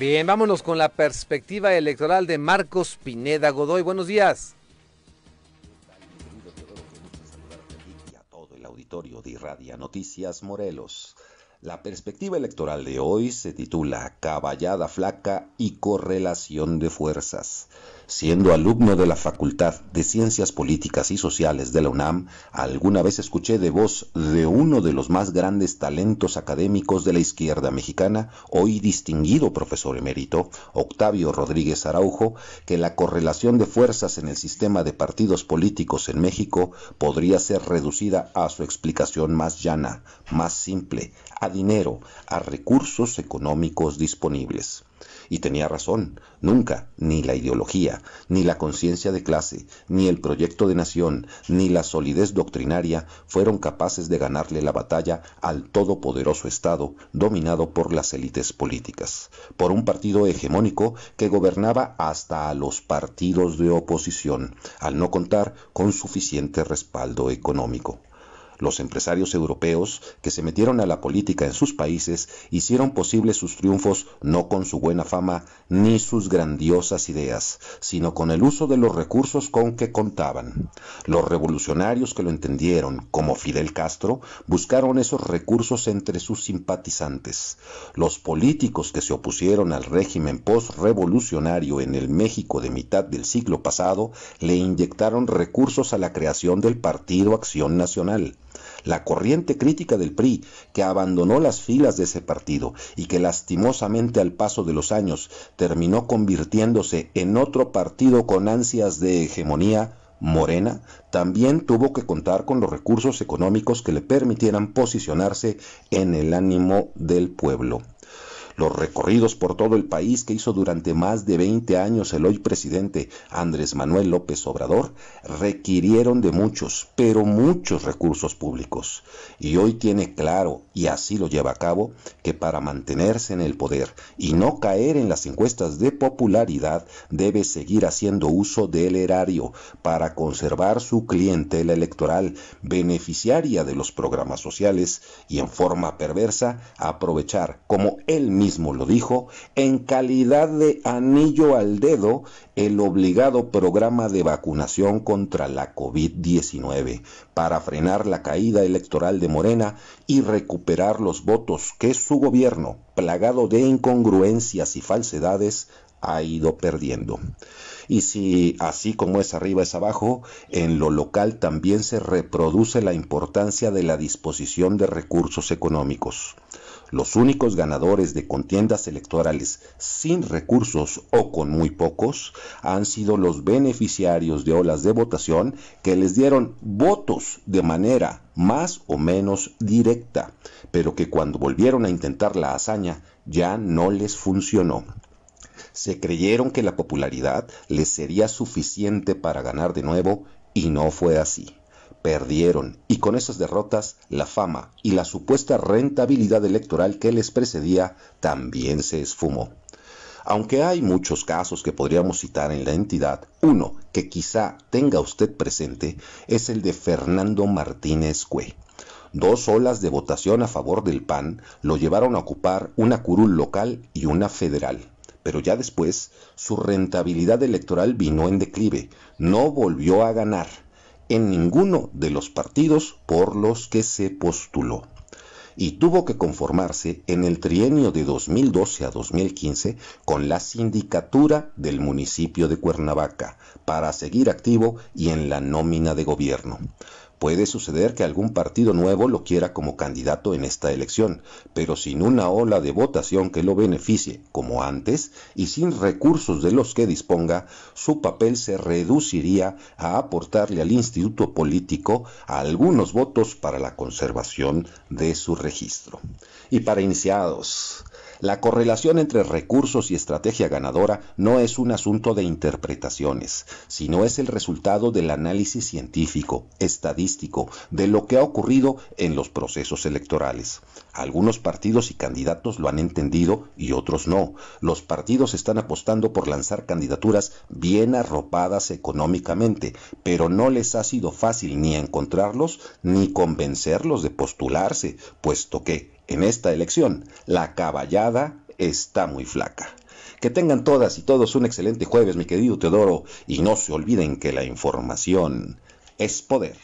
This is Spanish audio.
Bien, vámonos con la perspectiva electoral de Marcos Pineda Godoy. Buenos días. todo el auditorio de Radio Noticias Morelos. La perspectiva electoral de hoy se titula Caballada flaca y correlación de fuerzas. Siendo alumno de la Facultad de Ciencias Políticas y Sociales de la UNAM, alguna vez escuché de voz de uno de los más grandes talentos académicos de la izquierda mexicana, hoy distinguido profesor emérito, Octavio Rodríguez Araujo, que la correlación de fuerzas en el sistema de partidos políticos en México podría ser reducida a su explicación más llana, más simple, a dinero, a recursos económicos disponibles. Y tenía razón, nunca, ni la ideología, ni la conciencia de clase, ni el proyecto de nación, ni la solidez doctrinaria fueron capaces de ganarle la batalla al todopoderoso Estado dominado por las élites políticas, por un partido hegemónico que gobernaba hasta a los partidos de oposición, al no contar con suficiente respaldo económico. Los empresarios europeos que se metieron a la política en sus países hicieron posibles sus triunfos no con su buena fama ni sus grandiosas ideas, sino con el uso de los recursos con que contaban. Los revolucionarios que lo entendieron, como Fidel Castro, buscaron esos recursos entre sus simpatizantes. Los políticos que se opusieron al régimen post-revolucionario en el México de mitad del siglo pasado le inyectaron recursos a la creación del Partido Acción Nacional la corriente crítica del PRI, que abandonó las filas de ese partido y que lastimosamente al paso de los años terminó convirtiéndose en otro partido con ansias de hegemonía, Morena también tuvo que contar con los recursos económicos que le permitieran posicionarse en el ánimo del pueblo los recorridos por todo el país que hizo durante más de 20 años el hoy presidente Andrés Manuel López Obrador requirieron de muchos, pero muchos recursos públicos. Y hoy tiene claro, y así lo lleva a cabo, que para mantenerse en el poder y no caer en las encuestas de popularidad, debe seguir haciendo uso del erario para conservar su clientela electoral, beneficiaria de los programas sociales y en forma perversa aprovechar como él mismo mismo lo dijo, en calidad de anillo al dedo el obligado programa de vacunación contra la COVID-19 para frenar la caída electoral de Morena y recuperar los votos que su gobierno, plagado de incongruencias y falsedades, ha ido perdiendo. Y si así como es arriba es abajo, en lo local también se reproduce la importancia de la disposición de recursos económicos. Los únicos ganadores de contiendas electorales sin recursos o con muy pocos han sido los beneficiarios de olas de votación que les dieron votos de manera más o menos directa, pero que cuando volvieron a intentar la hazaña ya no les funcionó se creyeron que la popularidad les sería suficiente para ganar de nuevo y no fue así perdieron y con esas derrotas la fama y la supuesta rentabilidad electoral que les precedía también se esfumó. Aunque hay muchos casos que podríamos citar en la entidad, uno que quizá tenga usted presente es el de Fernando Martínez Cue. Dos olas de votación a favor del PAN lo llevaron a ocupar una curul local y una federal pero ya después su rentabilidad electoral vino en declive, no volvió a ganar en ninguno de los partidos por los que se postuló y tuvo que conformarse en el trienio de 2012 a 2015 con la sindicatura del municipio de Cuernavaca para seguir activo y en la nómina de gobierno. Puede suceder que algún partido nuevo lo quiera como candidato en esta elección, pero sin una ola de votación que lo beneficie como antes y sin recursos de los que disponga, su papel se reduciría a aportarle al instituto político algunos votos para la conservación de su registro. Y para iniciados, la correlación entre recursos y estrategia ganadora no es un asunto de interpretaciones, sino es el resultado del análisis científico, estadístico, de lo que ha ocurrido en los procesos electorales. Algunos partidos y candidatos lo han entendido y otros no. Los partidos están apostando por lanzar candidaturas bien arropadas económicamente, pero no les ha sido fácil ni encontrarlos ni convencerlos de postularse, puesto que, en esta elección. La caballada está muy flaca. Que tengan todas y todos un excelente jueves, mi querido Teodoro, y no se olviden que la información es poder.